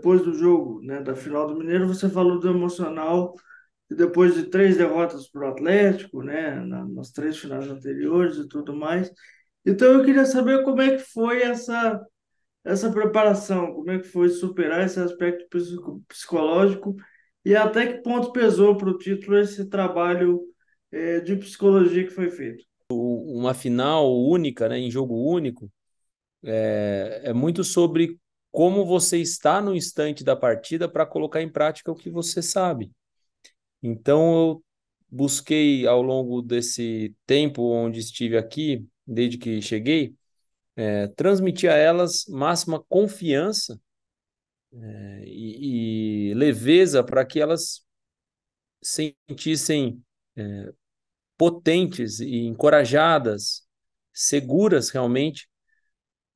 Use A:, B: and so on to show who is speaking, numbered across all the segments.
A: depois do jogo, né, da final do Mineiro, você falou do emocional e depois de três derrotas para o Atlético, né, nas três finais anteriores e tudo mais. Então eu queria saber como é que foi essa essa preparação, como é que foi superar esse aspecto psicológico e até que ponto pesou para o título esse trabalho é, de psicologia que foi feito.
B: Uma final única, né, em jogo único, é, é muito sobre como você está no instante da partida para colocar em prática o que você sabe. Então, eu busquei ao longo desse tempo onde estive aqui, desde que cheguei, é, transmitir a elas máxima confiança é, e, e, leveza para que elas sentissem é, potentes e encorajadas, seguras realmente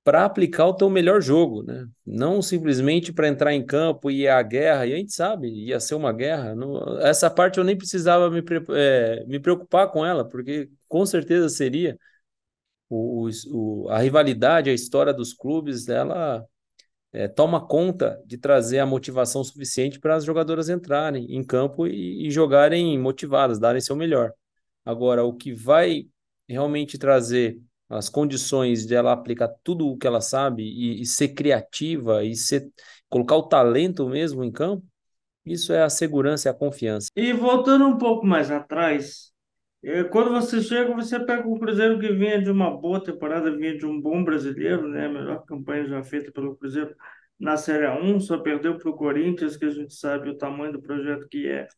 B: para aplicar o teu melhor jogo, né? Não simplesmente para entrar em campo e a guerra, e a gente sabe, ia ser uma guerra. Não, essa parte eu nem precisava me, é, me preocupar com ela, porque com certeza seria. O, o, a rivalidade, a história dos clubes, ela é, toma conta de trazer a motivação suficiente para as jogadoras entrarem em campo e, e jogarem motivadas, darem seu melhor. Agora, o que vai realmente trazer as condições de ela aplicar tudo o que ela sabe e, e ser criativa e ser, colocar o talento mesmo em campo, isso é a segurança e a confiança.
A: E voltando um pouco mais atrás, eh, quando você chega, você pega o Cruzeiro que vinha de uma boa temporada, vinha de um bom brasileiro, né? A melhor campanha já feita pelo Cruzeiro na Série 1, só perdeu para o Corinthians, que a gente sabe o tamanho do projeto que é,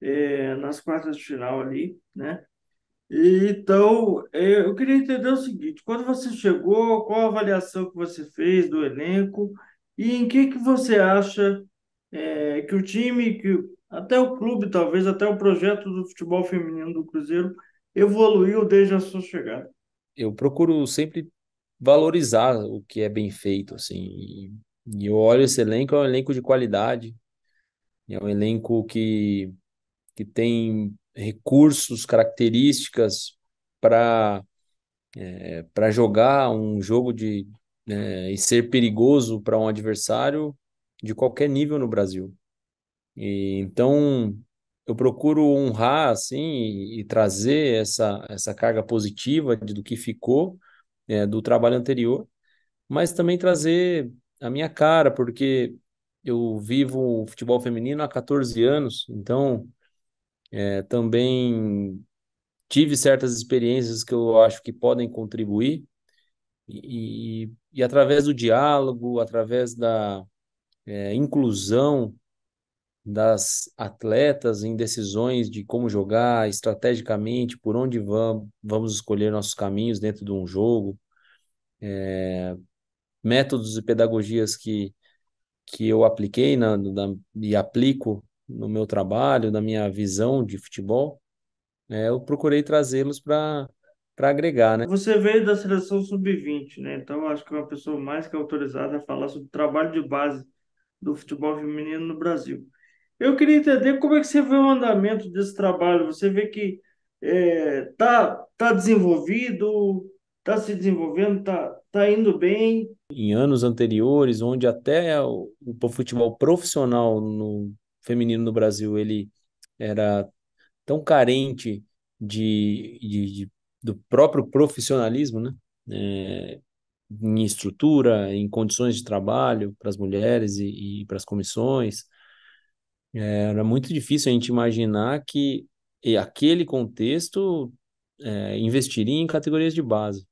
A: é nas quartas de final ali, né? então, é, eu queria entender o seguinte: quando você chegou, qual a avaliação que você fez do elenco e em que, que você acha é, que o time, que até o clube, talvez até o projeto do futebol feminino do Cruzeiro evoluiu desde a sua chegada?
B: Eu procuro sempre valorizar o que é bem feito, assim. E eu olho esse elenco, é um elenco de qualidade, é um elenco que, que tem recursos, características para é, para jogar um jogo de é, e ser perigoso para um adversário de qualquer nível no Brasil. E, então eu procuro honrar assim e, e trazer essa essa carga positiva de, do que ficou é, do trabalho anterior, mas também trazer a minha cara porque eu vivo o futebol feminino há 14 anos, então é, também tive certas experiências que eu acho que podem contribuir e, e, e através do diálogo, através da é, inclusão das atletas em decisões de como jogar estrategicamente, por onde vamos, vamos escolher nossos caminhos dentro de um jogo, é, métodos e pedagogias que, que eu apliquei na, na, e aplico no meu trabalho, na minha visão de futebol, né, eu procurei trazê-los para para agregar, né? Você
A: veio da seleção sub-20, né? Então acho que é uma pessoa mais que é autorizada a falar sobre o trabalho de base do futebol feminino no Brasil. Eu queria entender como é que você vê o andamento desse trabalho. Você vê que é, tá tá desenvolvido, tá se desenvolvendo, tá tá indo bem.
B: Em anos anteriores, onde até o, o futebol profissional no feminino no Brasil ele era tão carente de, de, de do próprio profissionalismo, né? É, em estrutura, em condições de trabalho para as mulheres e, e para as comissões. É, era muito difícil a gente imaginar que aquele contexto é, investiria em categorias de base.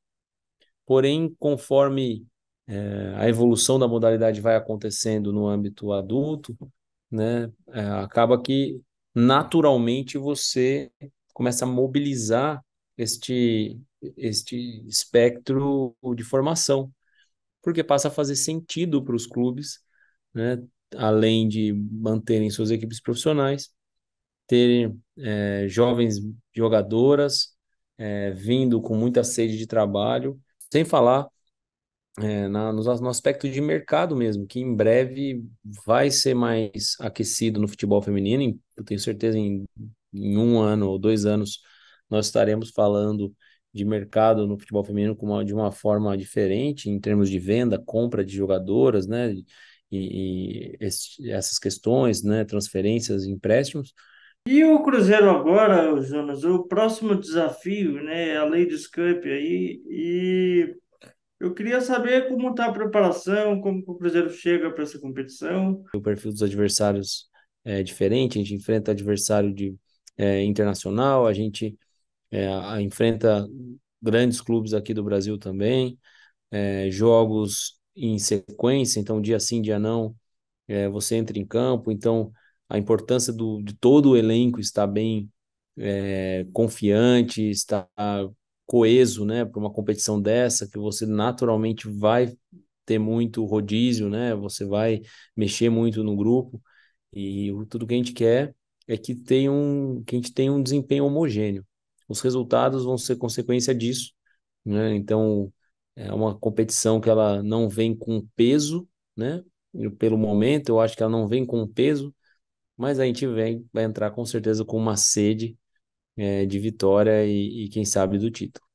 B: Porém, conforme é, a evolução da modalidade vai acontecendo no âmbito adulto, né? É, acaba que naturalmente você começa a mobilizar este, este espectro de formação, porque passa a fazer sentido para os clubes, né? além de manterem suas equipes profissionais, terem é, jovens jogadoras é, vindo com muita sede de trabalho, sem falar é, na, no, no aspecto de mercado mesmo, que em breve vai ser mais aquecido no futebol feminino. Em, eu tenho certeza em, em um ano ou dois anos nós estaremos falando de mercado no futebol feminino com uma, de uma forma diferente em termos de venda, compra de jogadoras, né? E, e esse, essas questões, né? Transferências, empréstimos.
A: E o Cruzeiro agora, Jonas, o próximo desafio, né? É a do Cup aí e eu queria saber como está a preparação, como o Cruzeiro chega para essa competição.
B: O perfil dos adversários é diferente, a gente enfrenta adversário de, é, internacional, a gente é, enfrenta grandes clubes aqui do Brasil também, é, jogos em sequência, então dia sim, dia não, é, você entra em campo, então a importância do, de todo o elenco estar bem é, confiante, estar coeso, né, para uma competição dessa, que você naturalmente vai ter muito rodízio, né, você vai mexer muito no grupo, e tudo que a gente quer é que, tenha um, que a gente tenha um desempenho homogêneo. Os resultados vão ser consequência disso, né, então é uma competição que ela não vem com peso, né, pelo momento eu acho que ela não vem com peso, mas a gente vem, vai entrar com certeza com uma sede é, de vitória e, e, quem sabe, do título.